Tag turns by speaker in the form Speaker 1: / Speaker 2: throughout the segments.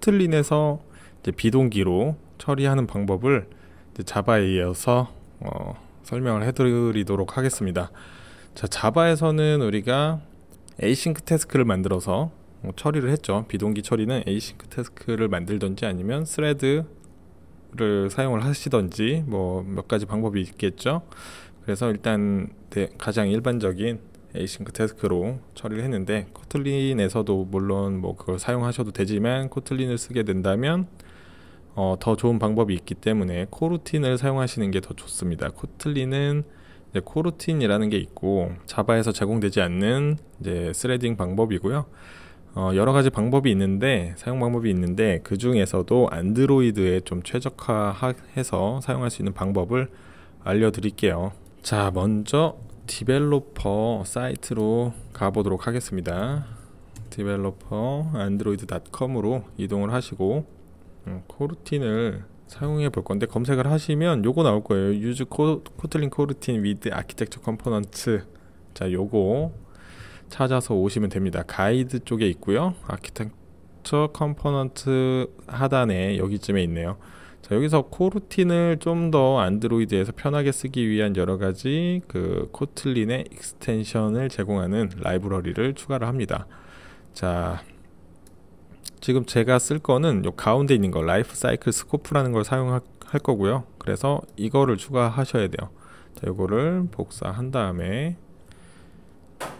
Speaker 1: 포틀린에서 비동기로 처리하는 방법을 자바에 이어서 어, 설명을 해드리도록 하겠습니다. 자, 자바에서는 우리가 에이싱크 태스크를 만들어서 뭐 처리를 했죠. 비동기 처리는 에이싱크 태스크를 만들던지 아니면 스레드를 사용을 하시던지뭐 몇 가지 방법이 있겠죠. 그래서 일단 가장 일반적인 에이싱크 태스크로 처리를 했는데 코틀린에서도 물론 뭐 그걸 사용하셔도 되지만 코틀린을 쓰게 된다면 어, 더 좋은 방법이 있기 때문에 코루틴을 사용하시는 게 더 좋습니다. 코틀린은 이제 코루틴이라는 게 있고 자바에서 제공되지 않는 이제 스레딩 방법이고요. 어, 여러 가지 방법이 있는데 사용 방법이 있는데 그 중에서도 안드로이드에 좀 최적화해서 사용할 수 있는 방법을 알려드릴게요. 자, 먼저 디벨로퍼 사이트로 가보도록 하겠습니다. 디벨로퍼 안드로이드닷컴으로 이동을 하시고 음, 코르틴을 사용해 볼 건데 검색을 하시면 요거 나올 거예요. 유즈 코, 틀린 코르틴 위드 아키텍처 컴포넌츠 자 요거 찾아서 오시면 됩니다. 가이드 쪽에 있고요. 아키텍처 컴포넌트 하단에 여기쯤에 있네요. 자, 여기서 코루틴을 좀 더 안드로이드에서 편하게 쓰기 위한 여러 가지 그 코틀린의 익스텐션을 제공하는 라이브러리를 추가를 합니다. 자, 지금 제가 쓸 거는 요 가운데 있는 거 라이프 사이클 스코프라는 걸 사용할 거고요. 그래서 이거를 추가하셔야 돼요. 자, 요거를 복사한 다음에 자,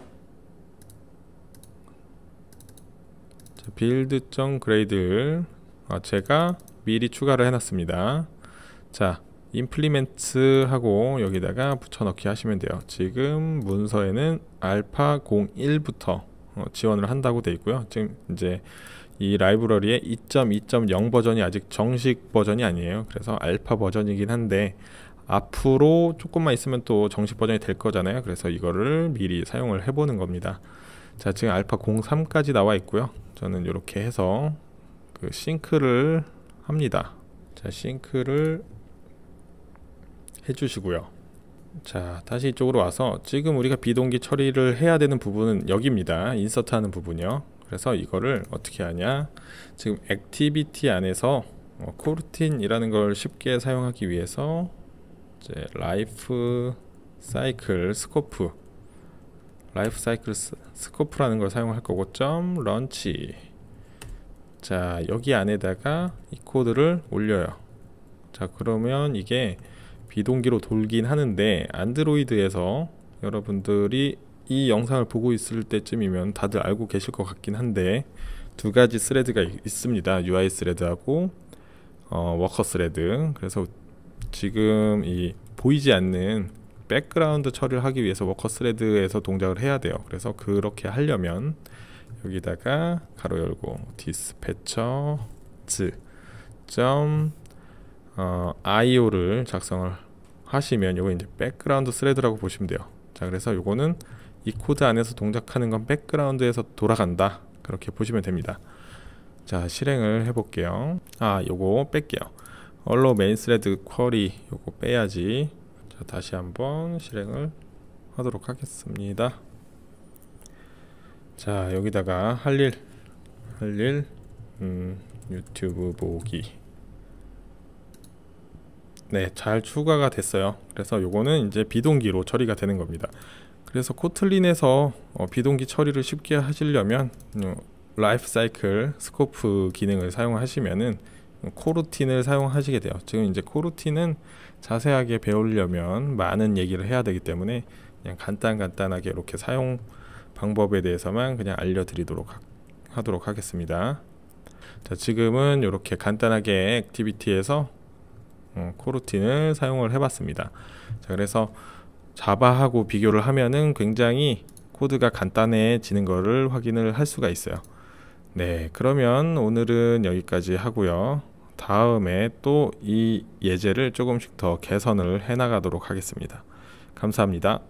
Speaker 1: build.gradle 아, 제가 미리 추가를 해놨습니다. 자, 임플리멘트 하고 여기다가 붙여넣기 하시면 돼요. 지금 문서에는 알파 01부터 어, 지원을 한다고 돼 있고요. 지금 이제 이 라이브러리의 2.2.0 버전이 아직 정식 버전이 아니에요. 그래서 알파 버전이긴 한데 앞으로 조금만 있으면 또 정식 버전이 될 거잖아요. 그래서 이거를 미리 사용을 해보는 겁니다. 자, 지금 알파 03까지 나와 있고요. 저는 이렇게 해서 그 싱크를 합니다 자 싱크를 해주시고요 자 다시 이쪽으로 와서 지금 우리가 비동기 처리를 해야 되는 부분은 여기입니다 인서트 하는 부분이요 그래서 이거를 어떻게 하냐 지금 액티비티 안에서 어, 코르틴이라는 걸 쉽게 사용하기 위해서 이제 라이프 사이클 스코프 라이프 사이클 스코프라는 걸 사용할 거고 점 런치 자 여기 안에다가 이 코드를 올려요 자 그러면 이게 비동기로 돌긴 하는데 안드로이드에서 여러분들이 이 영상을 보고 있을 때쯤이면 다들 알고 계실 것 같긴 한데 두 가지 스레드가 있습니다 UI 스레드하고 어, 워커 스레드 그래서 지금 이 보이지 않는 백그라운드 처리를 하기 위해서 워커 스레드에서 동작을 해야 돼요 그래서 그렇게 하려면 여기다가 가로 열고 디스패 p 즈점 어, IO를 작성을 하시면 요거 이제 백그라운드 스레드라고 보시면 돼요. 자 그래서 요거는 이 코드 안에서 동작하는 건 백그라운드에서 돌아간다 그렇게 보시면 됩니다. 자 실행을 해볼게요. 아 요거 뺄게요. 얼로 메인 스레드 쿼리 요거 빼야지. 자 다시 한번 실행을 하도록 하겠습니다. 자 여기다가 할일 할일 음, 유튜브 보기 네 잘 추가가 됐어요 그래서 요거는 이제 비동기로 처리가 되는 겁니다 그래서 코틀린에서 어, 비동기 처리를 쉽게 하시려면 어, 라이프 사이클 스코프 기능을 사용하시면은 코루틴을 사용하시게 돼요 지금 이제 코루틴은 자세하게 배우려면 많은 얘기를 해야 되기 때문에 그냥 간단간단하게 이렇게 사용 방법에 대해서만 그냥 알려드리도록 하, 하도록 하겠습니다. 자, 지금은 이렇게 간단하게 액티비티에서 음, 코루틴을 사용을 해봤습니다. 자, 그래서 자바하고 비교를 하면은 굉장히 코드가 간단해지는 것을 확인을 할 수가 있어요. 네, 그러면 오늘은 여기까지 하고요. 다음에 또 이 예제를 조금씩 더 개선을 해나가도록 하겠습니다. 감사합니다.